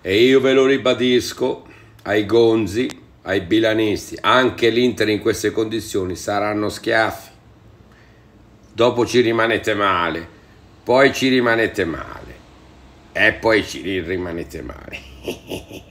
E io ve lo ribadisco ai gonzi, ai bilanisti, anche l'Inter in queste condizioni saranno schiaffi. Dopo ci rimanete male, poi ci rimanete male e poi ci rimanete male.